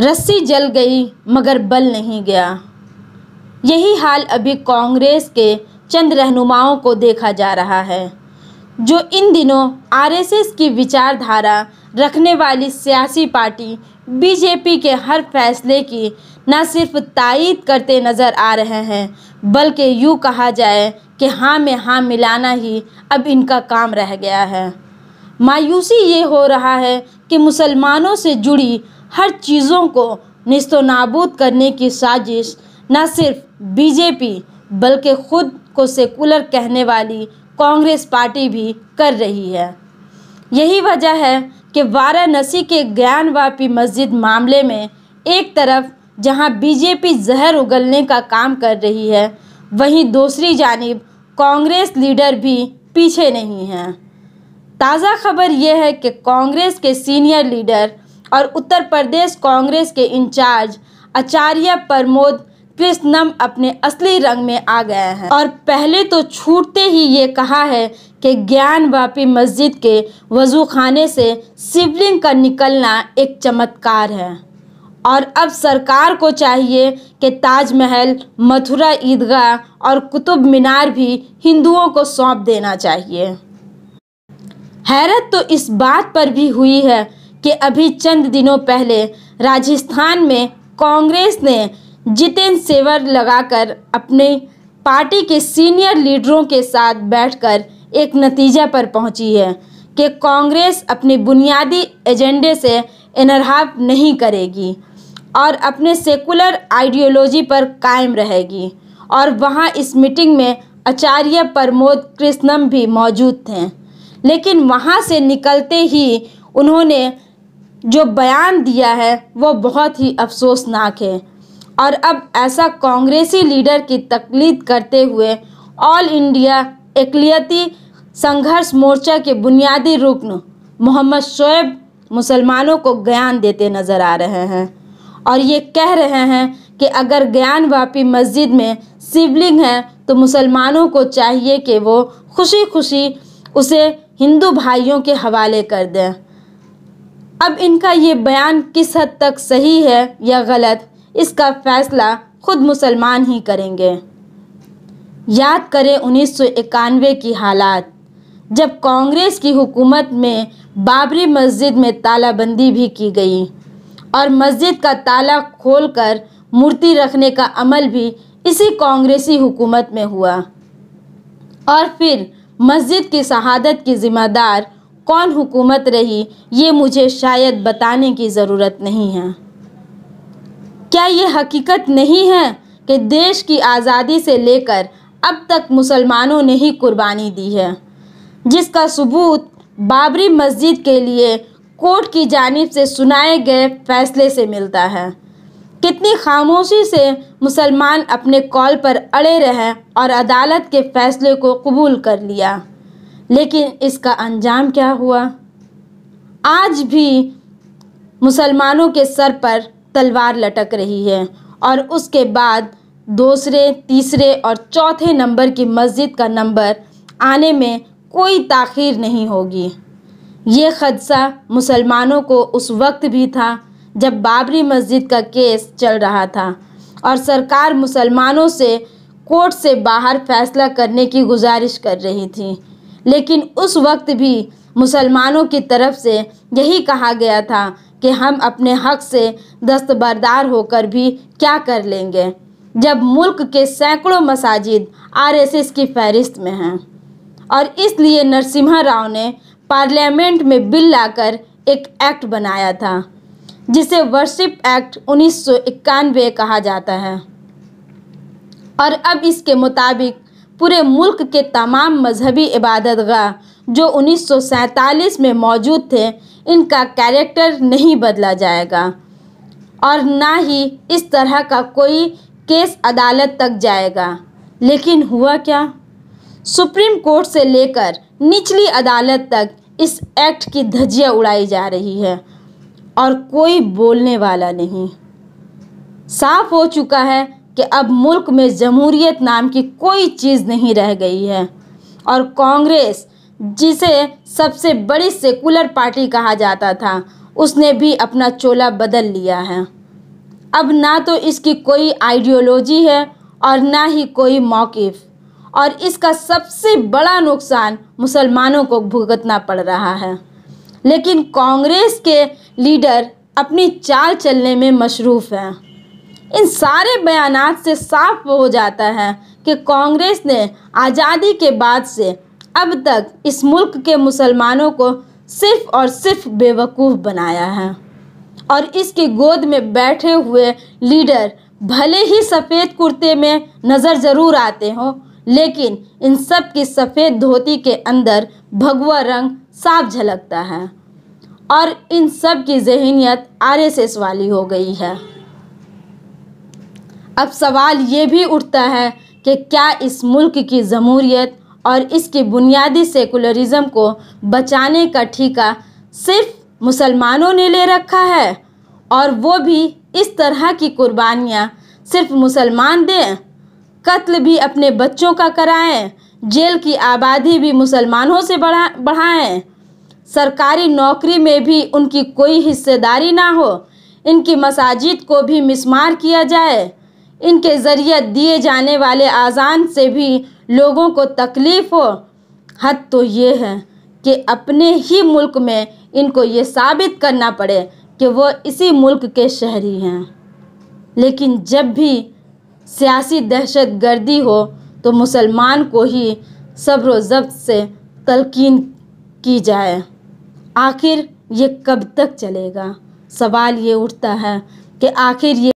रस्सी जल गई मगर बल नहीं गया यही हाल अभी कांग्रेस के चंद रहनुमाओं को देखा जा रहा है जो इन दिनों आरएसएस की विचारधारा रखने वाली सियासी पार्टी बीजेपी के हर फैसले की न सिर्फ तायद करते नज़र आ रहे हैं बल्कि यूँ कहा जाए कि हाँ में हाँ मिलाना ही अब इनका काम रह गया है मायूसी ये हो रहा है कि मुसलमानों से जुड़ी हर चीज़ों को नस्तो नाबूद करने की साजिश न सिर्फ बीजेपी बल्कि खुद को सेकुलर कहने वाली कांग्रेस पार्टी भी कर रही है यही वजह है कि वाराणसी के ज्ञानवापी मस्जिद मामले में एक तरफ जहां बीजेपी जहर उगलने का काम कर रही है वहीं दूसरी जानब कांग्रेस लीडर भी पीछे नहीं हैं ताज़ा खबर यह है कि कांग्रेस के सीनियर लीडर और उत्तर प्रदेश कांग्रेस के इंचार्ज आचार्य प्रमोद कृष्णम अपने असली रंग में आ गए हैं और पहले तो छूटते ही ये कहा है कि ज्ञान वापी मस्जिद के वजू खाने से शिवलिंग का निकलना एक चमत्कार है और अब सरकार को चाहिए कि ताजमहल मथुरा ईदगाह और कुतुब मीनार भी हिंदुओं को सौंप देना चाहिए हैरत तो इस बात पर भी हुई है कि अभी चंद दिनों पहले राजस्थान में कांग्रेस ने जितेंद्र सेवर लगाकर अपने पार्टी के सीनियर लीडरों के साथ बैठकर एक नतीजे पर पहुंची है कि कांग्रेस अपने बुनियादी एजेंडे से इनरहाब नहीं करेगी और अपने सेकुलर आइडियोलॉजी पर कायम रहेगी और वहां इस मीटिंग में आचार्य प्रमोद कृष्णम भी मौजूद थे लेकिन वहां से निकलते ही उन्होंने जो बयान दिया है वो बहुत ही अफसोसनाक है और अब ऐसा कांग्रेसी लीडर की तकलीद करते हुए ऑल इंडिया अकलीती संघर्ष मोर्चा के बुनियादी रुकन मोहम्मद शोएब मुसलमानों को ज्ञान देते नज़र आ रहे हैं और ये कह रहे हैं कि अगर ज्ञान वापी मस्जिद में शिवलिंग है तो मुसलमानों को चाहिए कि वो खुशी खुशी उसे हिंदू भाइयों के हवाले कर दें अब इनका ये बयान किस हद तक सही है या गलत इसका फैसला खुद मुसलमान ही करेंगे याद करें उन्नीस की हालात जब कांग्रेस की हुकूमत में बाबरी मस्जिद में तालाबंदी भी की गई और मस्जिद का ताला खोलकर मूर्ति रखने का अमल भी इसी कांग्रेसी हुकूमत में हुआ और फिर मस्जिद की शहादत की जिम्मेदार कौन हुकूमत रही ये मुझे शायद बताने की ज़रूरत नहीं है क्या ये हकीकत नहीं है कि देश की आज़ादी से लेकर अब तक मुसलमानों ने ही कुर्बानी दी है जिसका सबूत बाबरी मस्जिद के लिए कोर्ट की जानब से सुनाए गए फैसले से मिलता है कितनी खामोशी से मुसलमान अपने कॉल पर अड़े रहे और अदालत के फैसले को कबूल कर लिया लेकिन इसका अंजाम क्या हुआ आज भी मुसलमानों के सर पर तलवार लटक रही है और उसके बाद दूसरे तीसरे और चौथे नंबर की मस्जिद का नंबर आने में कोई ताखिर नहीं होगी ये खदशा मुसलमानों को उस वक्त भी था जब बाबरी मस्जिद का केस चल रहा था और सरकार मुसलमानों से कोर्ट से बाहर फैसला करने की गुजारिश कर रही थी लेकिन उस वक्त भी मुसलमानों की तरफ से यही कहा गया था कि हम अपने हक से दस्तबरदार होकर भी क्या कर लेंगे जब मुल्क के सैकड़ों मसाजिद आरएसएस की फहरिस्त में हैं और इसलिए नरसिम्हा राव ने पार्लियामेंट में बिल लाकर एक एक्ट बनाया था जिसे वर्शिप एक्ट उन्नीस कहा जाता है और अब इसके मुताबिक पूरे मुल्क के तमाम मजहबी इबादत गाह जो उन्नीस में मौजूद थे इनका कैरेक्टर नहीं बदला जाएगा और ना ही इस तरह का कोई केस अदालत तक जाएगा लेकिन हुआ क्या सुप्रीम कोर्ट से लेकर निचली अदालत तक इस एक्ट की धजिया उड़ाई जा रही है और कोई बोलने वाला नहीं साफ हो चुका है कि अब मुल्क में जमहूरियत नाम की कोई चीज़ नहीं रह गई है और कांग्रेस जिसे सबसे बड़ी सेकुलर पार्टी कहा जाता था उसने भी अपना चोला बदल लिया है अब ना तो इसकी कोई आइडियोलॉजी है और ना ही कोई मौक़ और इसका सबसे बड़ा नुकसान मुसलमानों को भुगतना पड़ रहा है लेकिन कांग्रेस के लीडर अपनी चाल चलने में मशरूफ़ हैं इन सारे बयान से साफ हो जाता है कि कांग्रेस ने आज़ादी के बाद से अब तक इस मुल्क के मुसलमानों को सिर्फ और सिर्फ बेवकूफ़ बनाया है और इसकी गोद में बैठे हुए लीडर भले ही सफ़ेद कुर्ते में नज़र ज़रूर आते हों लेकिन इन सब की सफ़ेद धोती के अंदर भगवा रंग साफ झलकता है और इन सब की जहनीत आरएसएस वाली हो गई है अब सवाल ये भी उठता है कि क्या इस मुल्क की जमूरीत और इसकी बुनियादी सेकुलरिज़म को बचाने का ठीका सिर्फ मुसलमानों ने ले रखा है और वो भी इस तरह की कुर्बानियाँ सिर्फ मुसलमान दें कत्ल भी अपने बच्चों का कराएं जेल की आबादी भी मुसलमानों से बढ़ा बढ़ाएँ सरकारी नौकरी में भी उनकी कोई हिस्सेदारी ना हो इनकी मसाजिद को भी मिसमार किया जाए इनके ज़रिए दिए जाने वाले आज़ान से भी लोगों को तकलीफ़ हो हद तो ये है कि अपने ही मुल्क में इनको ये साबित करना पड़े कि वो इसी मुल्क के शहरी हैं लेकिन जब भी सियासी दहशत गर्दी हो तो मुसलमान को ही सब्र जब्त से तलकिन की जाए आखिर ये कब तक चलेगा सवाल ये उठता है कि आखिर ये